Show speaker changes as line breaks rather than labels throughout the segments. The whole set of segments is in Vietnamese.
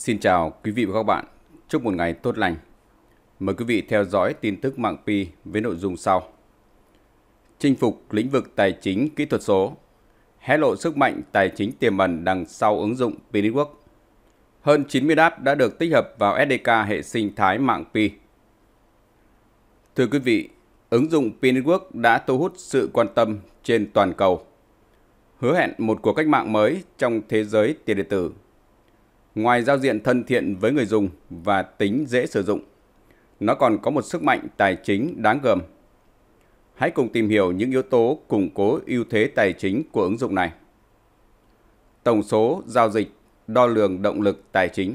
Xin chào quý vị và các bạn. Chúc một ngày tốt lành. Mời quý vị theo dõi tin tức mạng Pi với nội dung sau. Chinh phục lĩnh vực tài chính kỹ thuật số. Hé lộ sức mạnh tài chính tiềm ẩn đằng sau ứng dụng Pi Network. Hơn 90 đáp đã được tích hợp vào SDK hệ sinh thái mạng Pi. Thưa quý vị, ứng dụng Pi Network đã thu hút sự quan tâm trên toàn cầu. Hứa hẹn một cuộc cách mạng mới trong thế giới tiền điện tử Ngoài giao diện thân thiện với người dùng và tính dễ sử dụng, nó còn có một sức mạnh tài chính đáng gờm. Hãy cùng tìm hiểu những yếu tố củng cố ưu thế tài chính của ứng dụng này. Tổng số giao dịch đo lường động lực tài chính.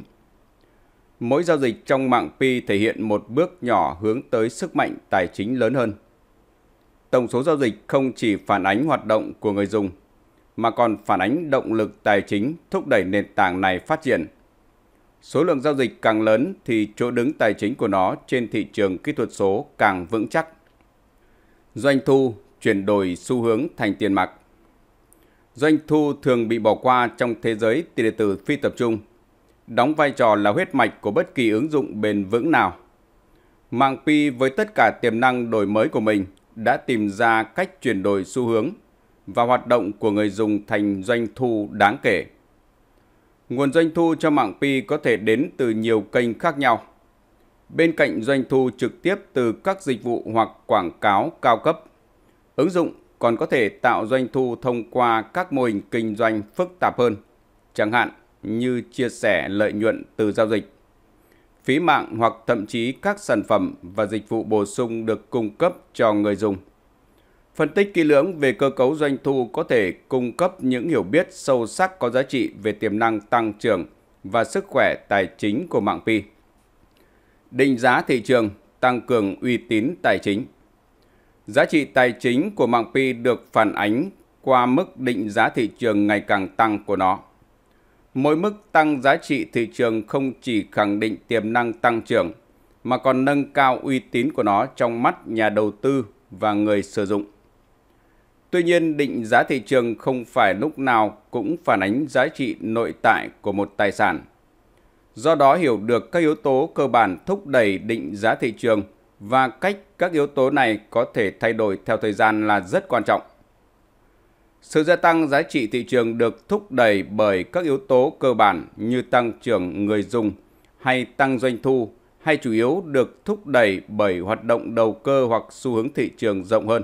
Mỗi giao dịch trong mạng Pi thể hiện một bước nhỏ hướng tới sức mạnh tài chính lớn hơn. Tổng số giao dịch không chỉ phản ánh hoạt động của người dùng mà còn phản ánh động lực tài chính thúc đẩy nền tảng này phát triển. Số lượng giao dịch càng lớn thì chỗ đứng tài chính của nó trên thị trường kỹ thuật số càng vững chắc. Doanh thu chuyển đổi xu hướng thành tiền mặt. Doanh thu thường bị bỏ qua trong thế giới tiền điện tử phi tập trung, đóng vai trò là huyết mạch của bất kỳ ứng dụng bền vững nào. Mạng Pi với tất cả tiềm năng đổi mới của mình đã tìm ra cách chuyển đổi xu hướng và hoạt động của người dùng thành doanh thu đáng kể. Nguồn doanh thu cho mạng Pi có thể đến từ nhiều kênh khác nhau. Bên cạnh doanh thu trực tiếp từ các dịch vụ hoặc quảng cáo cao cấp, ứng dụng còn có thể tạo doanh thu thông qua các mô hình kinh doanh phức tạp hơn, chẳng hạn như chia sẻ lợi nhuận từ giao dịch. Phí mạng hoặc thậm chí các sản phẩm và dịch vụ bổ sung được cung cấp cho người dùng. Phân tích kỹ lưỡng về cơ cấu doanh thu có thể cung cấp những hiểu biết sâu sắc có giá trị về tiềm năng tăng trưởng và sức khỏe tài chính của mạng Pi. Định giá thị trường, tăng cường uy tín tài chính. Giá trị tài chính của mạng Pi được phản ánh qua mức định giá thị trường ngày càng tăng của nó. Mỗi mức tăng giá trị thị trường không chỉ khẳng định tiềm năng tăng trưởng mà còn nâng cao uy tín của nó trong mắt nhà đầu tư và người sử dụng. Tuy nhiên, định giá thị trường không phải lúc nào cũng phản ánh giá trị nội tại của một tài sản. Do đó hiểu được các yếu tố cơ bản thúc đẩy định giá thị trường và cách các yếu tố này có thể thay đổi theo thời gian là rất quan trọng. Sự gia tăng giá trị thị trường được thúc đẩy bởi các yếu tố cơ bản như tăng trưởng người dùng hay tăng doanh thu hay chủ yếu được thúc đẩy bởi hoạt động đầu cơ hoặc xu hướng thị trường rộng hơn.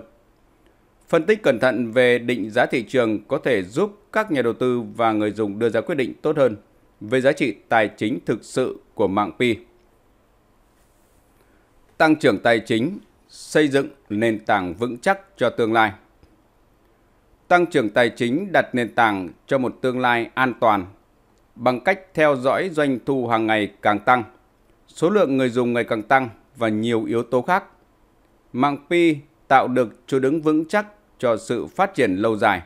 Phân tích cẩn thận về định giá thị trường có thể giúp các nhà đầu tư và người dùng đưa ra quyết định tốt hơn về giá trị tài chính thực sự của mạng Pi. Tăng trưởng tài chính, xây dựng nền tảng vững chắc cho tương lai. Tăng trưởng tài chính đặt nền tảng cho một tương lai an toàn bằng cách theo dõi doanh thu hàng ngày càng tăng, số lượng người dùng ngày càng tăng và nhiều yếu tố khác. Mạng Pi tạo được chỗ đứng vững chắc cho sự phát triển lâu dài.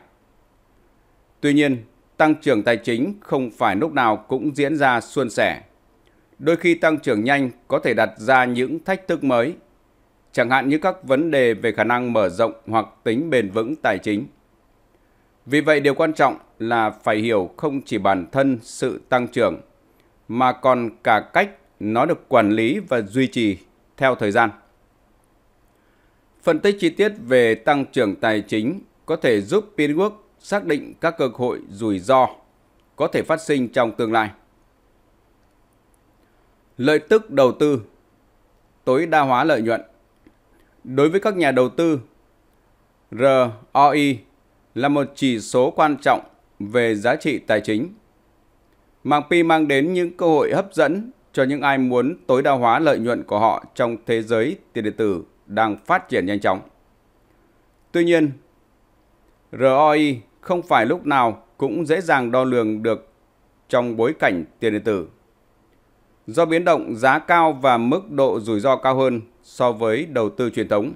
Tuy nhiên, tăng trưởng tài chính không phải lúc nào cũng diễn ra suôn sẻ. Đôi khi tăng trưởng nhanh có thể đặt ra những thách thức mới, chẳng hạn như các vấn đề về khả năng mở rộng hoặc tính bền vững tài chính. Vì vậy điều quan trọng là phải hiểu không chỉ bản thân sự tăng trưởng mà còn cả cách nó được quản lý và duy trì theo thời gian. Phân tích chi tiết về tăng trưởng tài chính có thể giúp Pinwork xác định các cơ hội rủi ro có thể phát sinh trong tương lai. Lợi tức đầu tư tối đa hóa lợi nhuận. Đối với các nhà đầu tư, ROI là một chỉ số quan trọng về giá trị tài chính. Mạng Pi mang đến những cơ hội hấp dẫn cho những ai muốn tối đa hóa lợi nhuận của họ trong thế giới tiền điện tử đang phát triển nhanh chóng. Tuy nhiên, ROI không phải lúc nào cũng dễ dàng đo lường được trong bối cảnh tiền điện tử. Do biến động giá cao và mức độ rủi ro cao hơn so với đầu tư truyền thống,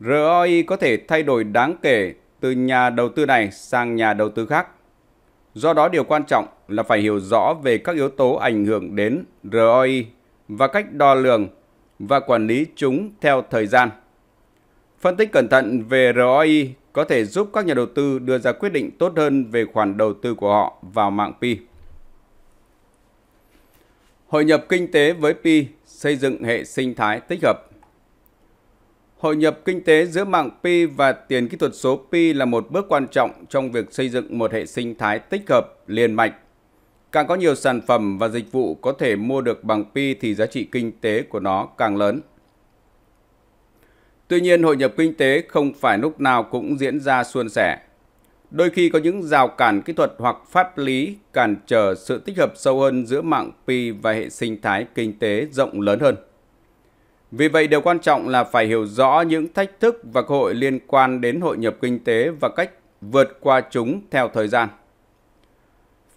ROI có thể thay đổi đáng kể từ nhà đầu tư này sang nhà đầu tư khác. Do đó điều quan trọng là phải hiểu rõ về các yếu tố ảnh hưởng đến ROI và cách đo lường và quản lý chúng theo thời gian. Phân tích cẩn thận về ROI có thể giúp các nhà đầu tư đưa ra quyết định tốt hơn về khoản đầu tư của họ vào mạng Pi. Hội nhập kinh tế với Pi xây dựng hệ sinh thái tích hợp. Hội nhập kinh tế giữa mạng Pi và tiền kỹ thuật số Pi là một bước quan trọng trong việc xây dựng một hệ sinh thái tích hợp liên mạch Càng có nhiều sản phẩm và dịch vụ có thể mua được bằng pi thì giá trị kinh tế của nó càng lớn. Tuy nhiên, hội nhập kinh tế không phải lúc nào cũng diễn ra suôn sẻ. Đôi khi có những rào cản kỹ thuật hoặc pháp lý cản trở sự tích hợp sâu hơn giữa mạng pi và hệ sinh thái kinh tế rộng lớn hơn. Vì vậy, điều quan trọng là phải hiểu rõ những thách thức và cơ hội liên quan đến hội nhập kinh tế và cách vượt qua chúng theo thời gian.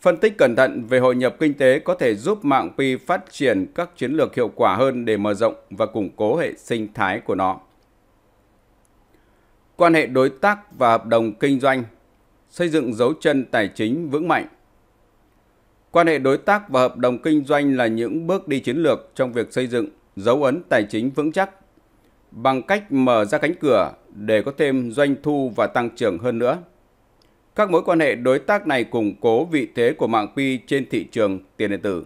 Phân tích cẩn thận về hội nhập kinh tế có thể giúp mạng Pi phát triển các chiến lược hiệu quả hơn để mở rộng và củng cố hệ sinh thái của nó. Quan hệ đối tác và hợp đồng kinh doanh, xây dựng dấu chân tài chính vững mạnh. Quan hệ đối tác và hợp đồng kinh doanh là những bước đi chiến lược trong việc xây dựng dấu ấn tài chính vững chắc bằng cách mở ra cánh cửa để có thêm doanh thu và tăng trưởng hơn nữa. Các mối quan hệ đối tác này củng cố vị thế của mạng Pi trên thị trường tiền điện tử.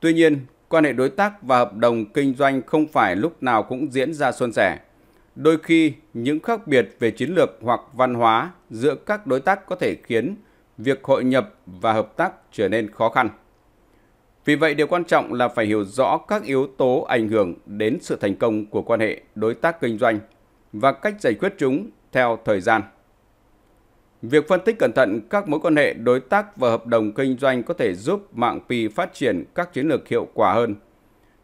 Tuy nhiên, quan hệ đối tác và hợp đồng kinh doanh không phải lúc nào cũng diễn ra suôn sẻ. Đôi khi, những khác biệt về chiến lược hoặc văn hóa giữa các đối tác có thể khiến việc hội nhập và hợp tác trở nên khó khăn. Vì vậy, điều quan trọng là phải hiểu rõ các yếu tố ảnh hưởng đến sự thành công của quan hệ đối tác kinh doanh và cách giải quyết chúng theo thời gian. Việc phân tích cẩn thận các mối quan hệ đối tác và hợp đồng kinh doanh có thể giúp mạng Pi phát triển các chiến lược hiệu quả hơn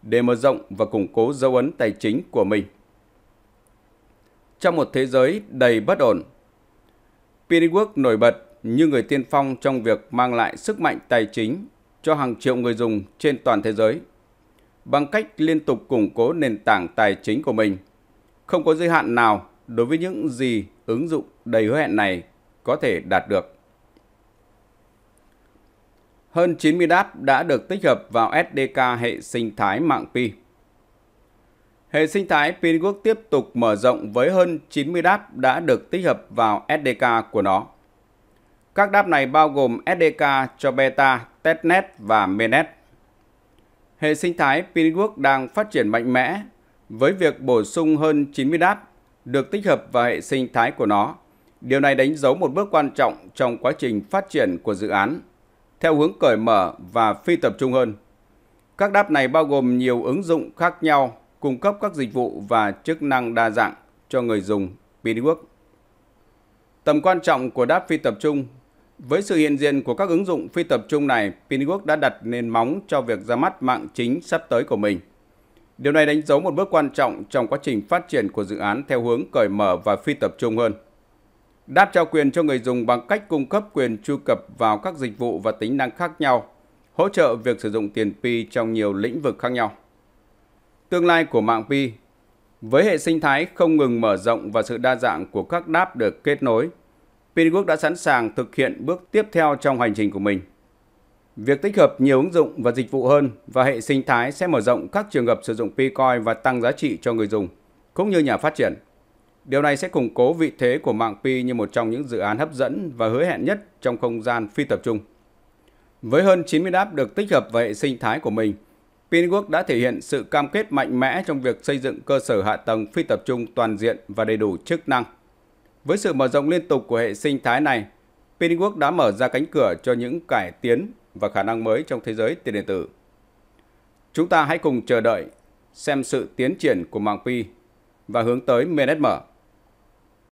để mở rộng và củng cố dấu ấn tài chính của mình. Trong một thế giới đầy bất ổn, Piriwork nổi bật như người tiên phong trong việc mang lại sức mạnh tài chính cho hàng triệu người dùng trên toàn thế giới bằng cách liên tục củng cố nền tảng tài chính của mình. Không có giới hạn nào đối với những gì ứng dụng đầy hứa hẹn này có thể đạt được. Hơn 90 đáp đã được tích hợp vào SDK hệ sinh thái mạng Pi. Hệ sinh thái Pinwork tiếp tục mở rộng với hơn 90 đáp đã được tích hợp vào SDK của nó. Các đáp này bao gồm SDK cho beta, testnet và mainnet. Hệ sinh thái Pinwork đang phát triển mạnh mẽ với việc bổ sung hơn 90 đáp được tích hợp vào hệ sinh thái của nó Điều này đánh dấu một bước quan trọng trong quá trình phát triển của dự án, theo hướng cởi mở và phi tập trung hơn. Các đáp này bao gồm nhiều ứng dụng khác nhau, cung cấp các dịch vụ và chức năng đa dạng cho người dùng Pinwork. Tầm quan trọng của đáp phi tập trung Với sự hiện diện của các ứng dụng phi tập trung này, Pinwork đã đặt nền móng cho việc ra mắt mạng chính sắp tới của mình. Điều này đánh dấu một bước quan trọng trong quá trình phát triển của dự án theo hướng cởi mở và phi tập trung hơn đáp trao quyền cho người dùng bằng cách cung cấp quyền truy cập vào các dịch vụ và tính năng khác nhau, hỗ trợ việc sử dụng tiền Pi trong nhiều lĩnh vực khác nhau. Tương lai của mạng Pi Với hệ sinh thái không ngừng mở rộng và sự đa dạng của các đáp được kết nối, Pinwork đã sẵn sàng thực hiện bước tiếp theo trong hành trình của mình. Việc tích hợp nhiều ứng dụng và dịch vụ hơn và hệ sinh thái sẽ mở rộng các trường hợp sử dụng Pi Coin và tăng giá trị cho người dùng, cũng như nhà phát triển. Điều này sẽ củng cố vị thế của mạng Pi như một trong những dự án hấp dẫn và hứa hẹn nhất trong không gian phi tập trung. Với hơn 90 đáp được tích hợp vào hệ sinh thái của mình, Pinwork đã thể hiện sự cam kết mạnh mẽ trong việc xây dựng cơ sở hạ tầng phi tập trung toàn diện và đầy đủ chức năng. Với sự mở rộng liên tục của hệ sinh thái này, Pinwork đã mở ra cánh cửa cho những cải tiến và khả năng mới trong thế giới tiền điện tử. Chúng ta hãy cùng chờ đợi xem sự tiến triển của mạng Pi và hướng tới MNSM.